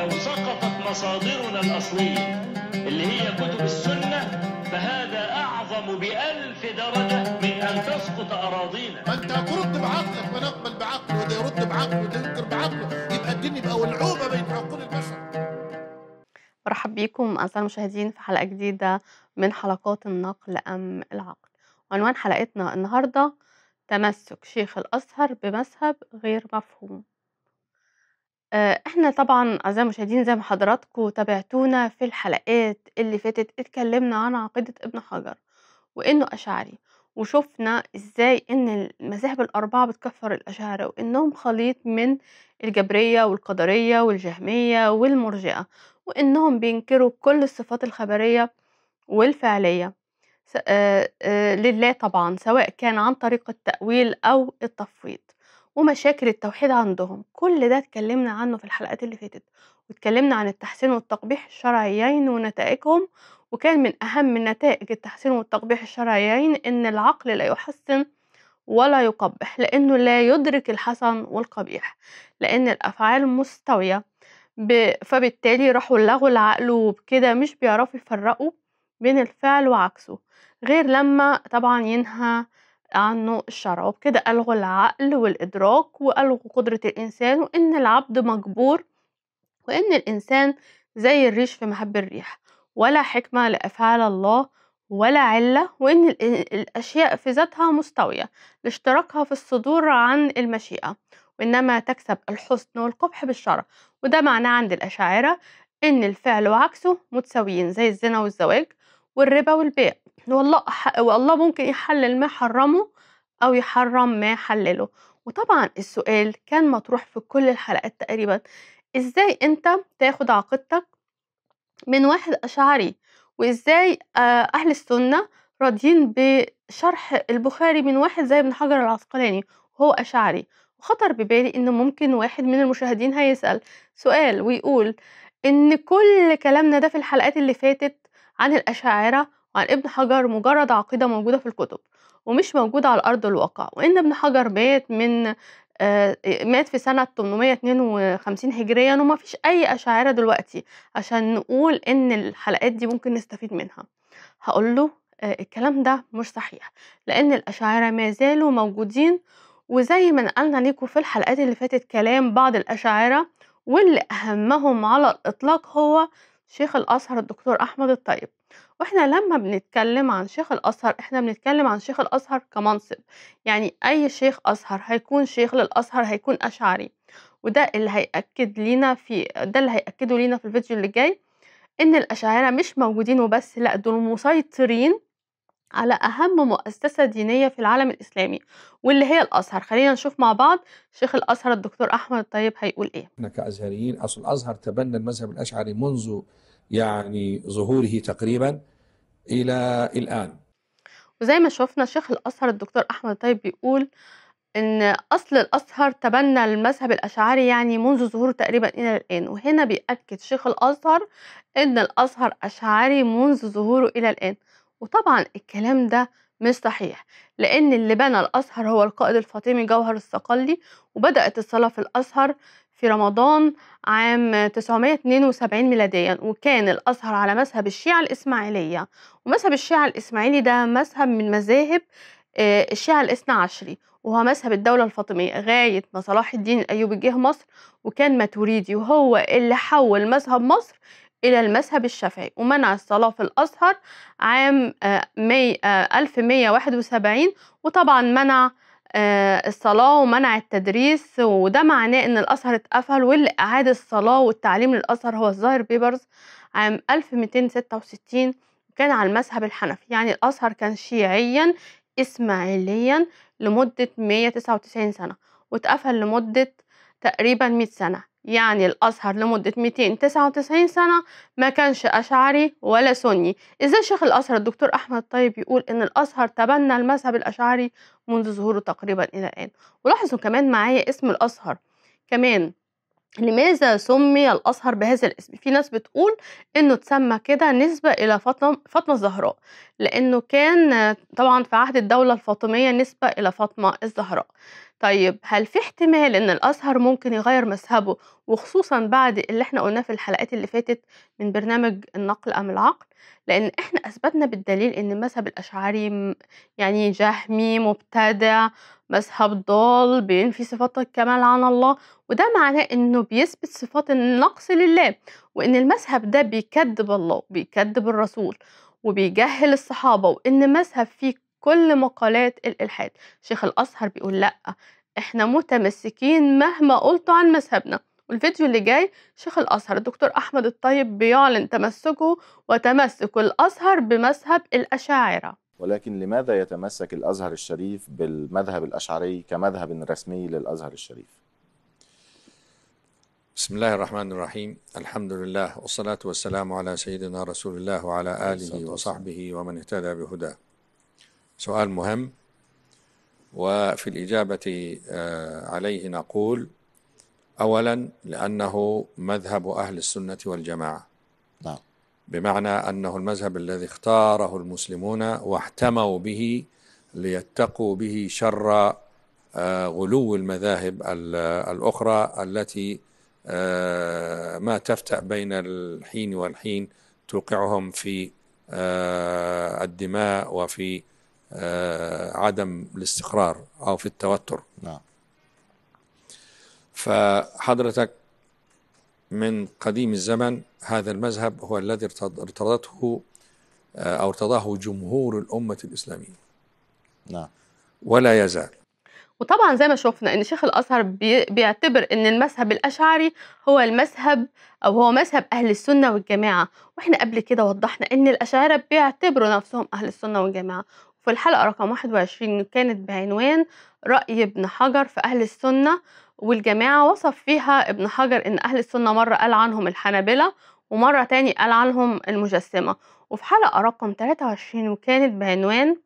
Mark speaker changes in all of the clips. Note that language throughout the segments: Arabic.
Speaker 1: لو سقطت مصادرنا الأصلية اللي هي كتب السنة فهذا أعظم بألف درجة من أن تسقط أراضينا فأنت أنت ترد بعقلك ونقبل بعقله وده يرد بعقله وده ينكر بعقله يبقى الدين يبقى
Speaker 2: ولعوبة بين عقول البشر مرحب بيكم أعزائي المشاهدين في حلقة جديدة من حلقات النقل أم العقل عنوان حلقتنا النهاردة تمسك شيخ الأزهر بمذهب غير مفهوم آه، احنا طبعا اعزائي المشاهدين زي ما حضراتكم تابعتونا في الحلقات اللي فاتت اتكلمنا عن عقيدة ابن حجر وانه اشعري وشفنا ازاي ان المذاهب الاربعه بتكفر الاشاعره وانهم خليط من الجبريه والقدريه والجهميه والمرجئه وانهم بينكروا كل الصفات الخبريه والفعليه آه، آه، لله طبعا سواء كان عن طريق التاويل او التفويض ومشاكل التوحيد عندهم كل ده اتكلمنا عنه في الحلقات اللي فاتت واتكلمنا عن التحسين والتقبيح الشرعيين ونتائجهم وكان من أهم نتائج التحسين والتقبيح الشرعيين إن العقل لا يحسن ولا يقبح لأنه لا يدرك الحسن والقبيح لأن الأفعال مستوية فبالتالي راحوا لغوا العقل وبكده مش بيعرفوا يفرقوا بين الفعل وعكسه غير لما طبعا ينهى عنه الشرع وبكده ألغوا العقل والإدراك وألغوا قدرة الإنسان وإن العبد مجبور وإن الإنسان زي الريش في محب الريح ولا حكمة لأفعال الله ولا علة وإن الأشياء في ذاتها مستوية لاشتراكها في الصدور عن المشيئة وإنما تكسب الحسن والقبح بالشرع وده معناه عند الأشاعرة إن الفعل وعكسه متساويين زي الزنا والزواج والربا والبيع والله والله ممكن يحلل ما حرمه أو يحرم ما حلله وطبعا السؤال كان مطروح في كل الحلقات تقريبا ازاي انت تاخد عقيدتك من واحد أشعري وازاي آه، أهل السنة راضيين بشرح البخاري من واحد زي ابن حجر العسقلاني وهو أشعري وخطر ببالي إن ممكن واحد من المشاهدين هيسأل سؤال ويقول إن كل كلامنا ده في الحلقات اللي فاتت عن الأشاعرة عن ابن حجر مجرد عقيدة موجودة في الكتب ومش موجودة على أرض الواقع وإن ابن حجر مات من آه، مات في سنة 852 هجريا وما فيش أي أشعارة دلوقتي عشان نقول إن الحلقات دي ممكن نستفيد منها هقول له آه، الكلام ده مش صحيح لأن الأشعارة ما زالوا موجودين وزي ما نقلنا لكم في الحلقات اللي فاتت كلام بعض الأشاعرة واللي أهمهم على الإطلاق هو شيخ الأزهر الدكتور أحمد الطيب واحنا لما بنتكلم عن شيخ الازهر احنا بنتكلم عن شيخ الازهر كمنصب يعني اي شيخ ازهر هيكون شيخ للازهر هيكون اشعري وده اللي هيأكد لينا في ده اللي هيأكده لينا في الفيديو اللي جاي ان الاشاعره مش موجودين وبس لا دول مسيطرين على أهم مؤسسة دينية في العالم الإسلامي واللي هي الأزهر خلينا نشوف مع بعض شيخ الأزهر الدكتور أحمد الطيب هيقول إيه
Speaker 1: احنا كأزهريين أصل الأزهر تبنى المذهب الأشعري منذ يعني ظهوره تقريبا إلى الآن
Speaker 2: وزي ما شفنا شيخ الأزهر الدكتور أحمد طيب بيقول ان اصل الازهر تبنى المذهب الاشعري يعني منذ ظهوره تقريبا الى الان وهنا بياكد شيخ الازهر ان الازهر اشعري منذ ظهوره الى الان وطبعا الكلام ده مش صحيح لان اللي بنى الازهر هو القائد الفاطمي جوهر الصقلي وبدات الصلاه في الازهر في رمضان عام 972 ميلاديا وكان الأزهر على مذهب الشيعة الإسماعيلية ومذهب الشيعة الإسماعيلي ده مذهب من مذاهب آه، الشيعة الاثنى عشري وهو مذهب الدولة الفاطمية غاية ما صلاح الدين الأيوبي جه مصر وكان ماتوريدي وهو اللي حول مذهب مصر إلى المذهب الشافعي ومنع الصلاة في الأزهر عام 1171 آه، آه، وطبعا منع آه، الصلاة ومنع التدريس وده معناه إن الأزهر اتقفل والإعادة أعاد الصلاة والتعليم للأزهر هو الظاهر بيبرز عام 1266 كان على المذهب الحنفي يعني الأزهر كان شيعيا إسماعيليا لمدة 199 سنة واتقفل لمدة تقريبا 100 سنة يعني الأزهر لمدة 299 سنة ما كانش أشعري ولا سني إزاي شيخ الأزهر الدكتور أحمد طيب يقول إن الأزهر تبنى المذهب الأشعري منذ ظهوره تقريبا إلى الآن ولاحظوا كمان معايا اسم الأزهر كمان لماذا سمي الأزهر بهذا الاسم؟ في ناس بتقول إنه اتسمى كده نسبة إلى فاطمة فاطمة الزهراء لأنه كان طبعا في عهد الدولة الفاطمية نسبة إلى فاطمة الزهراء طيب هل في احتمال ان الازهر ممكن يغير مذهبه وخصوصا بعد اللي احنا قلناه في الحلقات اللي فاتت من برنامج النقل ام العقل لان احنا اثبتنا بالدليل ان مذهب الاشعري يعني جهمي مبتدع مذهب ضال بينفي صفات الكمال عن الله وده معناه انه بيثبت صفات النقص لله وان المذهب ده بيكذب الله بيكذب الرسول وبيجهل الصحابه وان مذهب فيه كل مقالات الإلحاد شيخ الأزهر بيقول لأ إحنا متمسكين مهما قلتوا عن مذهبنا والفيديو اللي جاي شيخ الأزهر الدكتور أحمد الطيب بيعلن تمسكه وتمسك الأزهر بمذهب الأشاعرة
Speaker 1: ولكن لماذا يتمسك الأزهر الشريف بالمذهب الأشعري كمذهب رسمي للأزهر الشريف؟ بسم الله الرحمن الرحيم الحمد لله والصلاة والسلام على سيدنا رسول الله وعلى آله وصحبه ومن اهتدى بهداه سؤال مهم وفي الإجابة آه، عليه نقول أولا لأنه مذهب أهل السنة والجماعة نعم بمعنى أنه المذهب الذي اختاره المسلمون واحتموا به ليتقوا به شر آه، غلو المذاهب الأخرى التي آه، ما تفتأ بين الحين والحين توقعهم في الدماء وفي آه، عدم الاستقرار او في التوتر نعم فحضرتك من قديم الزمن هذا المذهب هو الذي ارتضته آه، او ارتضاه جمهور الامه الاسلاميه نعم ولا يزال
Speaker 2: وطبعا زي ما شفنا ان شيخ الازهر بيعتبر ان المذهب الاشعري هو المذهب او هو مذهب اهل السنه والجماعه واحنا قبل كده وضحنا ان الاشاعره بيعتبروا نفسهم اهل السنه والجماعه في الحلقة رقم 21 كانت بعنوان رأي ابن حجر في أهل السنة والجماعة وصف فيها ابن حجر إن أهل السنة مرة قال عنهم الحنابلة ومرة تاني قال عنهم المجسمة وفي حلقة رقم 23 وكانت بعنوان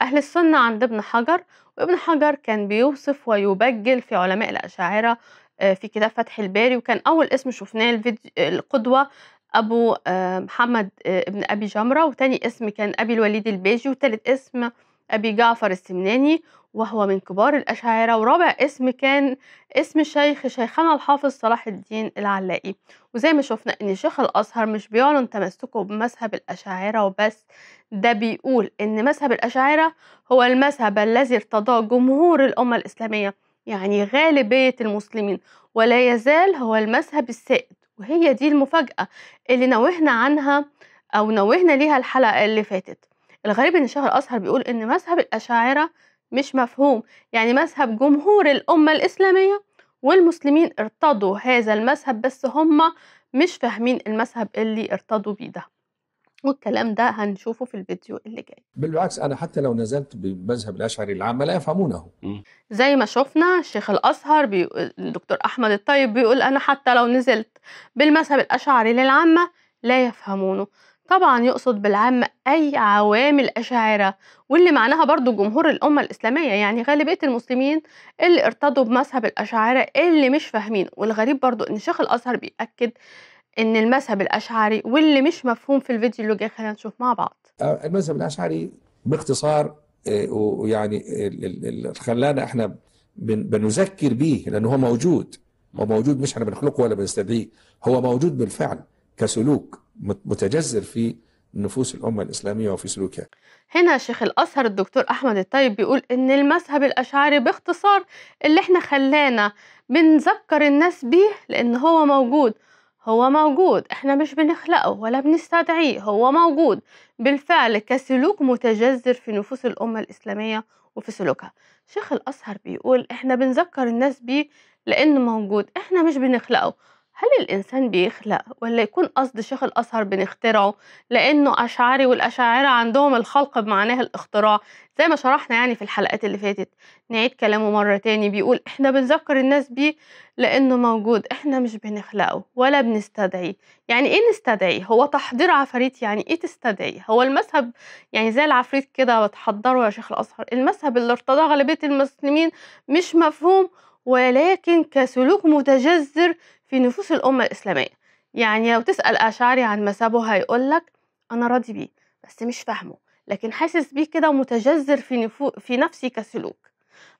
Speaker 2: أهل السنة عند ابن حجر وابن حجر كان بيوصف ويبجل في علماء الأشاعرة آه، في كتاب فتح الباري وكان أول اسم شفناه القدوة أبو آه، محمد آه، بن أبي جمرة وثاني اسم كان أبي الوليد الباجي وثالث اسم أبي جعفر السمناني وهو من كبار الأشاعرة ورابع اسم كان اسم الشيخ شيخنا الحافظ صلاح الدين العلائي وزي ما شفنا إن شيخ الأزهر مش بيعلن تمسكه بمذهب الأشاعرة وبس ده بيقول إن مذهب الأشاعرة هو المذهب الذي ارتضاه جمهور الأمة الإسلامية يعني غالبية المسلمين ولا يزال هو المذهب السائد وهي دي المفاجأة اللي نوهنا عنها أو نوهنا ليها الحلقة اللي فاتت الغريب إن شهر أصهر بيقول إن مذهب الأشاعرة مش مفهوم يعني مذهب جمهور الأمة الإسلامية والمسلمين ارتضوا هذا المذهب بس هم مش فاهمين المذهب اللي ارتضوا بيه ده والكلام ده هنشوفه في الفيديو اللي جاي
Speaker 1: بالعكس انا حتى لو نزلت بمذهب الاشعري العام لا يفهمونه
Speaker 2: زي ما شفنا شيخ الازهر بي... الدكتور احمد الطيب بيقول انا حتى لو نزلت بالمذهب الاشعري للعامه لا يفهمونه طبعا يقصد بالعامة أي عوامل أشاعرة واللي معناها برضو جمهور الأمة الإسلامية يعني غالبية المسلمين اللي ارتضوا بمذهب الأشاعرة اللي مش فاهمينه والغريب برضو إن شيخ الأزهر بيأكد ان المذهب الاشعري واللي مش مفهوم في الفيديو اللي جاي خلينا نشوف مع بعض
Speaker 1: آه، المذهب الاشعري باختصار آه، ويعني خلانا احنا بنذكر بيه لانه هو موجود هو موجود مش احنا بنخلقه ولا بنستدعيه هو موجود بالفعل كسلوك متجذر في نفوس الأمة الإسلامية وفي سلوكها
Speaker 2: هنا شيخ الأزهر الدكتور أحمد الطيب بيقول إن المذهب الأشعري باختصار اللي إحنا خلانا بنذكر الناس بيه لأن هو موجود هو موجود احنا مش بنخلقه ولا بنستدعيه هو موجود بالفعل كسلوك متجذر في نفوس الأمة الإسلامية وفي سلوكها شيخ الأزهر بيقول احنا بنذكر الناس بيه لأنه موجود احنا مش بنخلقه هل الإنسان بيخلق ولا يكون قصد شيخ الأزهر بنخترعه لأنه أشعري والأشاعرة عندهم الخلق بمعناه الاختراع زي ما شرحنا يعني في الحلقات اللي فاتت نعيد كلامه مرة تاني بيقول إحنا بنذكر الناس بيه لأنه موجود إحنا مش بنخلقه ولا بنستدعيه يعني إيه نستدعيه هو تحضير عفاريت يعني إيه تستدعيه هو المذهب يعني زي العفريت كده بتحضره يا شيخ الأزهر المذهب اللي ارتضاه غالبية المسلمين مش مفهوم ولكن كسلوك متجذر في نفوس الأمة الإسلامية يعني لو تسأل أشعري عن مذهبه هيقولك أنا راضي بيه بس مش فاهمه لكن حاسس بيه كده ومتجذر في, نفو في نفسي كسلوك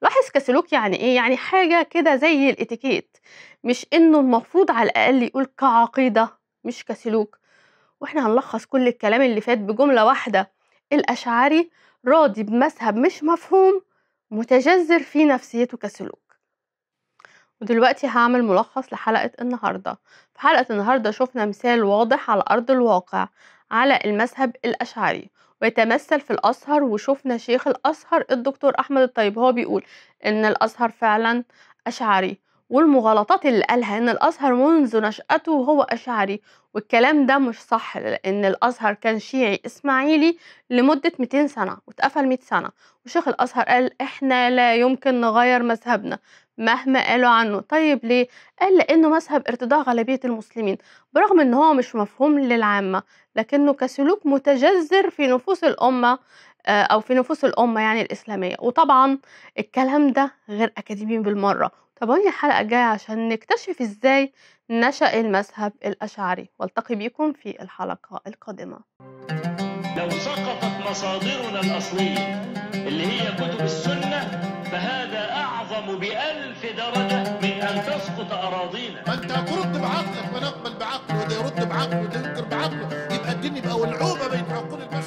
Speaker 2: لاحظ كسلوك يعني ايه يعني حاجة كده زي الاتيكيت مش انه المفروض على الاقل يقول كعقيدة مش كسلوك واحنا هنلخص كل الكلام اللي فات بجملة واحدة الاشعري راضي بمذهب مش مفهوم متجذر في نفسيته كسلوك ودلوقتي هعمل ملخص لحلقة النهاردة في حلقة النهاردة شفنا مثال واضح على أرض الواقع على المذهب الأشعري ويتمثل في الأزهر وشفنا شيخ الأزهر الدكتور أحمد الطيب هو بيقول إن الأزهر فعلا أشعري والمغالطات اللي قالها ان الازهر منذ نشأته هو اشعري والكلام ده مش صح لان الازهر كان شيعي اسماعيلي لمدة 200 سنة واتقفل 100 سنة وشيخ الازهر قال احنا لا يمكن نغير مذهبنا مهما قالوا عنه طيب ليه قال لانه مذهب ارتضاء غالبيه المسلمين برغم ان هو مش مفهوم للعامه لكنه كسلوك متجذر في نفوس الامه آه، او في نفوس الامه يعني الاسلاميه وطبعا الكلام ده غير اكاديمي بالمره تابعوني الحلقه الجايه عشان نكتشف ازاي نشا المذهب الاشعري والتقي بيكم في الحلقه القادمه
Speaker 1: لو سقطت مصادرنا الأصلية اللي هي كتب السنة فهذا أعظم بألف درجة من أن تسقط أراضينا أنت هترد بعقلك
Speaker 2: ونقبل بعقله وده يرد بعقله وده ينكر بعقله يبقى الدنيا بقى ولعوبة بين عقول البشر